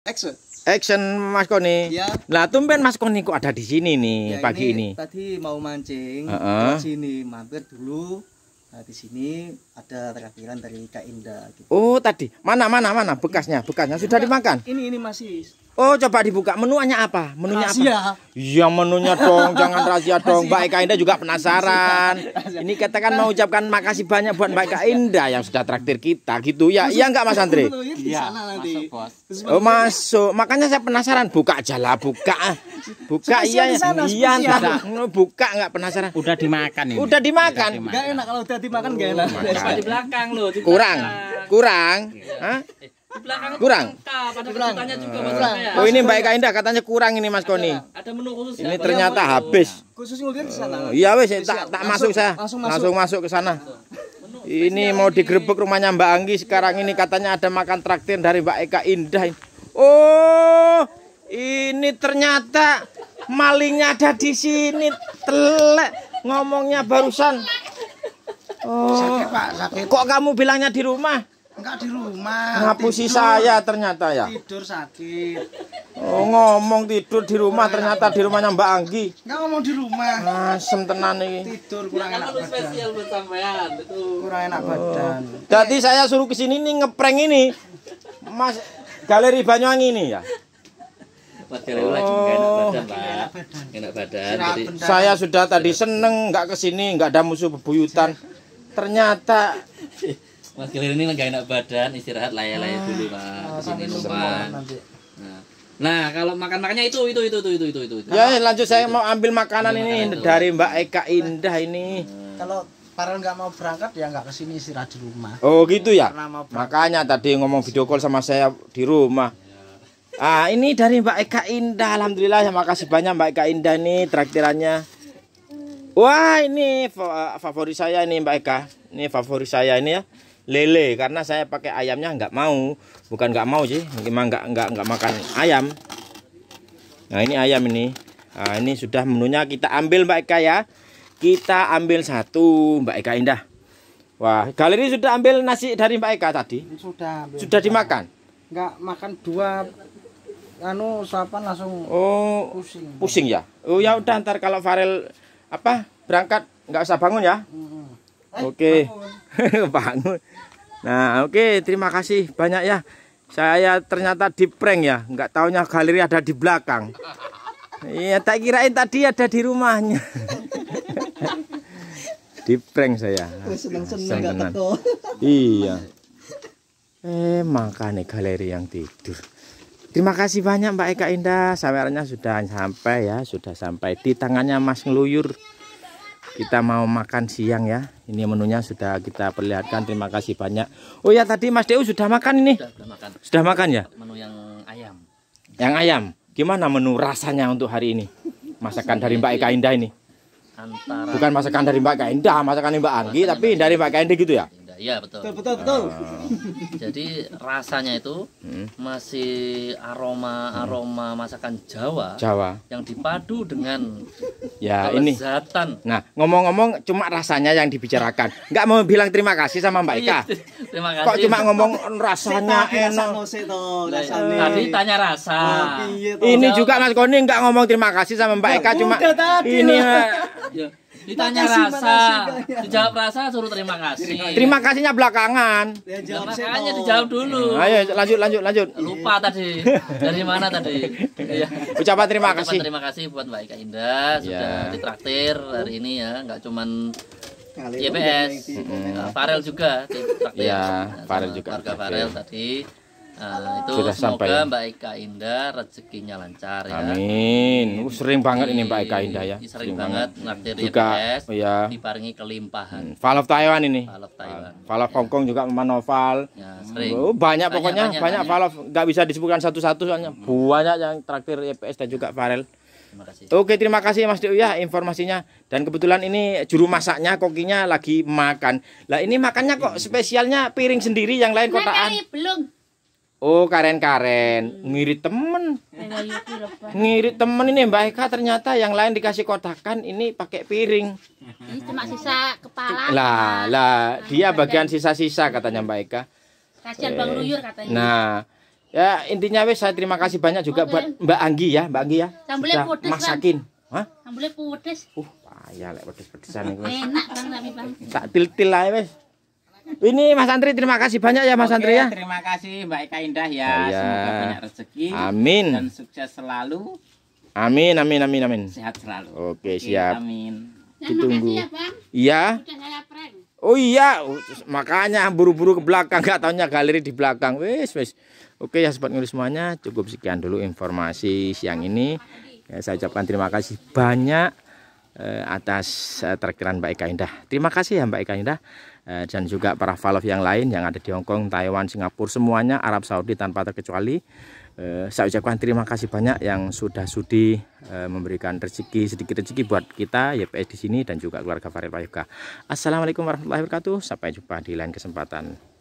Action. Action Mas Koni. Iya. Lah tumben Mas Koni kok ada di sini nih ya, pagi ini, ini. Tadi mau mancing uh -uh. di sini mampir dulu. Nah, di sini ada terakhiran dari Kak Indah gitu. Oh tadi mana mana mana bekasnya bekasnya sudah dimakan ini ini masih Oh coba dibuka menunya apa menunya rahasia. apa Iya menunya dong jangan rahasia dong Mbak Eka Indah juga penasaran rahasia. ini katakan mau ucapkan makasih banyak buat Mbak Eka Indah yang sudah traktir kita gitu ya iya enggak Mas Andre Iya masuk Oh masuk makanya saya penasaran buka aja lah buka ah, buka iya iya, iya buka enggak penasaran udah dimakan ini udah dimakan enggak enak kalau udah dimakan enggak enak Iya. di belakang loh. kurang. Kurang. kurang. Oh, ini Mbak Eka Indah katanya kurang ini Mas Koni. Ini ternyata habis. Khusus oh, Iya wes tak tak masuk saya. Langsung masuk ke sana. Ini mau digerebek rumahnya Mbak Anggi sekarang ini katanya ada makan traktir dari Mbak Eka Indah. Oh, ini ternyata malingnya ada di sini. Telek ngomongnya barusan. Oh. Sakit, Pak, sakit. Kok kamu bilangnya di rumah? Enggak di rumah. Ngapusi saya ternyata ya. Tidur sakit. Oh, ngomong tidur di rumah nah, ternyata di rumahnya Mbak Anggi. Enggak ngomong di rumah. Asem nah, tenan iki. Tidur kurang enak badan. Iya, spesial Kurang enak oh. badan. Jadi saya suruh ke sini nih ngepreng ini. Mas Galeri Banyuwangi ini ya. Oh. enak oh. enak badan, Enak badan. Jadi saya sudah tadi seneng nggak kesini, nggak ada musuh bebuyutan ternyata Mas Gilir ini lagi enak badan, istirahat layak-layak ah, dulu Pak. Di sini Nah. Nah, kalau makan-makannya itu itu itu itu itu itu. itu. Ya, eh, lanjut saya itu. mau ambil makanan ambil ini makanan dari Mbak Eka Indah ini. Hmm. Kalau Farel nggak mau berangkat ya nggak kesini istirahat di rumah. Oh gitu ya. Makanya tadi ngomong video call sama saya di rumah. Ya. Ah ini dari Mbak Eka Indah, alhamdulillah ya makasih banyak Mbak Eka Indah nih traktirannya. Wah ini favorit saya ini Mbak Eka Ini favorit saya ini ya Lele karena saya pakai ayamnya nggak mau Bukan nggak mau sih Memang nggak, nggak, nggak makan ayam Nah ini ayam ini Nah ini sudah menunya kita ambil Mbak Eka ya Kita ambil satu Mbak Eka Indah Wah galeri sudah ambil nasi dari Mbak Eka tadi Sudah ambil Sudah dimakan Nggak makan dua anu sapan langsung oh, pusing pusing ya oh ya udah ntar kalau Farel apa berangkat nggak usah bangun ya eh, oke bangun. bangun nah oke terima kasih banyak ya saya ternyata di prank ya nggak taunya galeri ada di belakang iya tak kirain tadi ada di rumahnya di prank saya -senang seneng seneng iya eh makanya galeri yang tidur Terima kasih banyak Mbak Eka Indah. Sawernya sudah sampai ya, sudah sampai di tangannya Mas Ngeluyur. Kita mau makan siang ya. Ini menunya sudah kita perlihatkan. Terima kasih banyak. Oh ya tadi Mas Deu sudah makan ini? Sudah, sudah makan. Sudah makan ya? Menu yang ayam. Yang ayam. Gimana menu rasanya untuk hari ini? Masakan dari Mbak Eka Indah ini? Antara Bukan masakan dari Mbak Eka Indah, masakan dari Mbak Anggi, tapi dari Mbak Eka Indah gitu ya? Iya betul. Betul betul. betul. Oh. Jadi rasanya itu hmm. masih aroma hmm. aroma masakan Jawa. Jawa. Yang dipadu dengan ya ini. Nah ngomong-ngomong cuma rasanya yang dibicarakan. Nggak mau bilang terima kasih sama Mbak Ika. Iya, terima kasih. Kok cuma ngomong rasanya enak. Nah, tadi tanya rasa. Oh, iya, ini juga Mas Koni nggak ngomong terima kasih sama Mbak Ika cuma ini ditanya makasih, rasa ya. dijawab rasa suruh terima kasih terima kasihnya belakangan ya, dijawab dulu ya, ayo lanjut lanjut lanjut lupa tadi dari mana tadi ya. ucapan terima kasih terima kasih buat Mbak Ika Indah ya. sudah ditraktir hari ini ya nggak cuman YPS, Farel juga, ya, nah, Farel juga, warga Farel tadi itu sudah semoga sampai. Mbak Eka Indah rezekinya lancar ya. Amin. Uh, sering banget ini Mbak Eka Indah ya. Sering, sering banget ngaktir juga PS, ya. diparingi kelimpahan. Hmm. Valve Taiwan ini. Valve Taiwan. Valve ya. Hongkong juga Manoval. Ya, sering. Oh, banyak pokoknya banyak, banyak tanya. Valve nggak bisa disebutkan satu-satu soalnya. Hmm. Banyak yang traktir EPS dan juga Farel. Terima kasih. Oke, terima kasih Mas Dewi ya informasinya. Dan kebetulan ini juru masaknya kokinya lagi makan. Lah ini makannya kok hmm. spesialnya piring sendiri yang lain kotaan. Makan belum. Oh, karen-karen. Hmm. Ngirit temen. Gitu Ngirit temen ini Mbak Eka ternyata yang lain dikasih kotakan, ini pakai piring. Ini cuma sisa kepala. Lah, lah, nah, dia bagian sisa-sisa katanya Mbak Eka. Kasihan Bang eh, Luyur katanya. Nah, ya intinya wes saya terima kasih banyak juga buat Mbak Anggi ya, Mbak Anggi ya. Sudah masakin. Hah? Sambelnya pedes. Uh, payah lek pedes-pedesan iku. Enak Bang tapi Bang. Tak til-til ae wes. Ini Mas Andri terima kasih banyak ya Mas Oke, Andri ya. Terima kasih Mbak Eka Indah ya. Ayah. Oh, Semoga banyak rezeki. Amin. Dan sukses selalu. Amin amin amin amin. Sehat selalu. Oke, Oke siap. Amin. Ya, Ditunggu. Ya, iya. Oh, iya. oh iya, makanya buru-buru ke belakang nggak tahunya galeri di belakang. wes wes. Oke ya sobat ngurus semuanya, cukup sekian dulu informasi siang ini. Ya, saya ucapkan terima kasih banyak eh, atas eh, terkiran Mbak Eka Indah. Terima kasih ya Mbak Eka Indah. Eh, dan juga para valve yang lain yang ada di Hongkong, Taiwan, Singapura, semuanya Arab Saudi tanpa terkecuali. Eh, saya ucapkan terima kasih banyak yang sudah sudi eh, memberikan rezeki sedikit rezeki buat kita YPS di sini dan juga keluarga Farid Payuka. Assalamualaikum warahmatullahi wabarakatuh. Sampai jumpa di lain kesempatan.